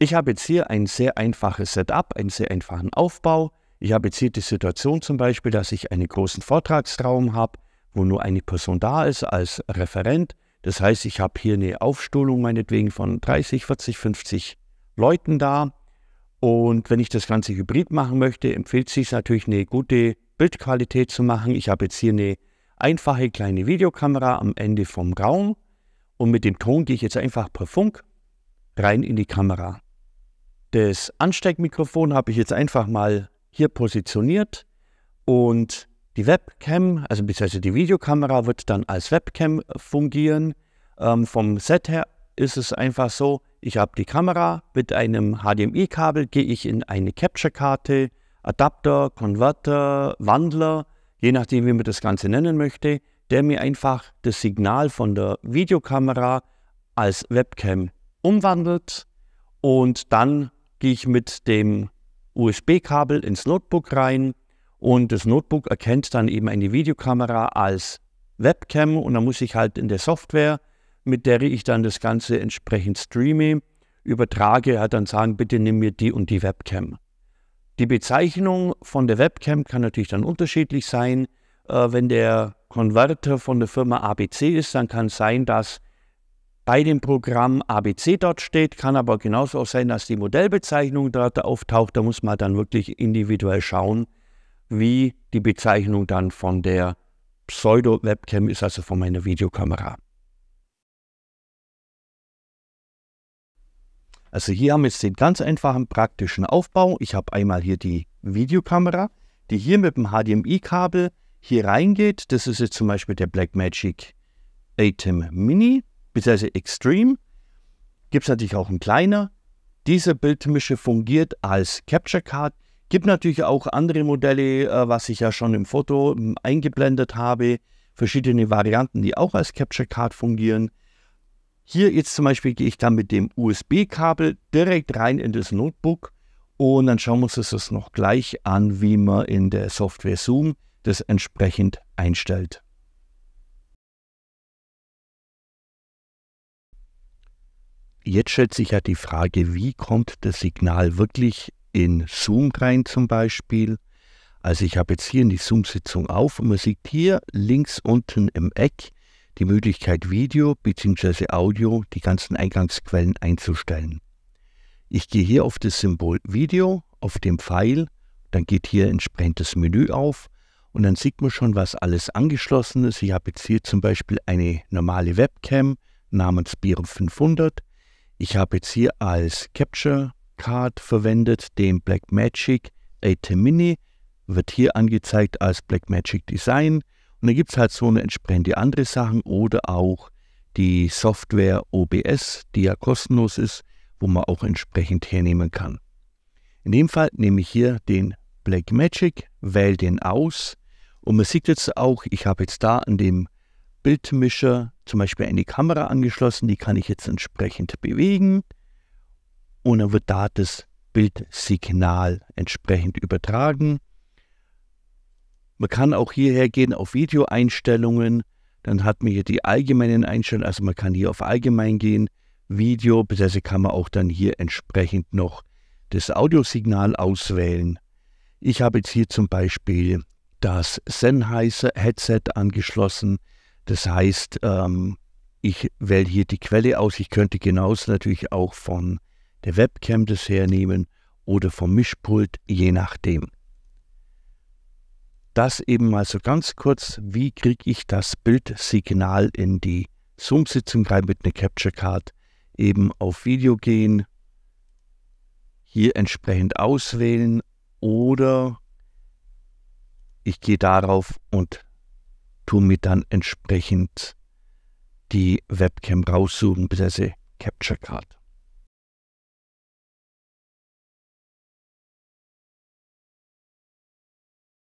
Ich habe jetzt hier ein sehr einfaches Setup, einen sehr einfachen Aufbau. Ich habe jetzt hier die Situation zum Beispiel, dass ich einen großen Vortragsraum habe, wo nur eine Person da ist als Referent. Das heißt, ich habe hier eine Aufstuhlung meinetwegen von 30, 40, 50 Leuten da. Und wenn ich das Ganze hybrid machen möchte, empfiehlt es sich natürlich eine gute Bildqualität zu machen. Ich habe jetzt hier eine einfache kleine Videokamera am Ende vom Raum und mit dem Ton gehe ich jetzt einfach per Funk rein in die Kamera. Das Ansteckmikrofon habe ich jetzt einfach mal hier positioniert und die Webcam, also beziehungsweise die Videokamera wird dann als Webcam fungieren. Ähm, vom Set her ist es einfach so, ich habe die Kamera, mit einem HDMI-Kabel gehe ich in eine Capture-Karte, Adapter, Konverter, Wandler, je nachdem, wie man das Ganze nennen möchte, der mir einfach das Signal von der Videokamera als Webcam umwandelt und dann gehe ich mit dem USB-Kabel ins Notebook rein und das Notebook erkennt dann eben eine Videokamera als Webcam und dann muss ich halt in der Software, mit der ich dann das Ganze entsprechend streame, übertrage, halt dann sagen, bitte nimm mir die und die Webcam. Die Bezeichnung von der Webcam kann natürlich dann unterschiedlich sein. Äh, wenn der Konverter von der Firma ABC ist, dann kann es sein, dass bei dem Programm ABC dort steht. Kann aber genauso auch sein, dass die Modellbezeichnung dort auftaucht. Da muss man dann wirklich individuell schauen, wie die Bezeichnung dann von der Pseudo-Webcam ist, also von meiner Videokamera. Also hier haben wir jetzt den ganz einfachen praktischen Aufbau. Ich habe einmal hier die Videokamera, die hier mit dem HDMI-Kabel hier reingeht. Das ist jetzt zum Beispiel der Blackmagic Atem Mini beziehungsweise Extreme gibt es natürlich auch einen kleiner. Diese Bildmische fungiert als Capture Card. Gibt natürlich auch andere Modelle, äh, was ich ja schon im Foto eingeblendet habe. Verschiedene Varianten, die auch als Capture Card fungieren. Hier jetzt zum Beispiel gehe ich dann mit dem USB-Kabel direkt rein in das Notebook und dann schauen wir uns das noch gleich an, wie man in der Software Zoom das entsprechend einstellt. jetzt stellt sich ja die Frage, wie kommt das Signal wirklich in Zoom rein zum Beispiel? Also ich habe jetzt hier in die Zoom-Sitzung auf und man sieht hier links unten im Eck die Möglichkeit Video bzw. Audio, die ganzen Eingangsquellen einzustellen. Ich gehe hier auf das Symbol Video, auf dem Pfeil, dann geht hier entsprechend das Menü auf und dann sieht man schon, was alles angeschlossen ist. Ich habe jetzt hier zum Beispiel eine normale Webcam namens Bieren 500 ich habe jetzt hier als Capture Card verwendet den Blackmagic ATEM Mini. Wird hier angezeigt als Blackmagic Design. Und dann gibt es halt so eine entsprechende andere Sachen oder auch die Software OBS, die ja kostenlos ist, wo man auch entsprechend hernehmen kann. In dem Fall nehme ich hier den Blackmagic, wähle den aus und man sieht jetzt auch, ich habe jetzt da an dem Bildmischer zum Beispiel eine Kamera angeschlossen, die kann ich jetzt entsprechend bewegen und dann wird da das Bildsignal entsprechend übertragen. Man kann auch hierher gehen auf Videoeinstellungen, dann hat man hier die allgemeinen Einstellungen, also man kann hier auf allgemein gehen, Video, beziehungsweise kann man auch dann hier entsprechend noch das Audiosignal auswählen. Ich habe jetzt hier zum Beispiel das Sennheiser Headset angeschlossen. Das heißt, ähm, ich wähle hier die Quelle aus. Ich könnte genauso natürlich auch von der Webcam das hernehmen oder vom Mischpult, je nachdem. Das eben mal so ganz kurz, wie kriege ich das Bildsignal in die Zoom-Sitzung rein mit einer Capture Card? Eben auf Video gehen, hier entsprechend auswählen oder ich gehe darauf und tue mir dann entsprechend die Webcam raussuchen, bzw. Capture Card.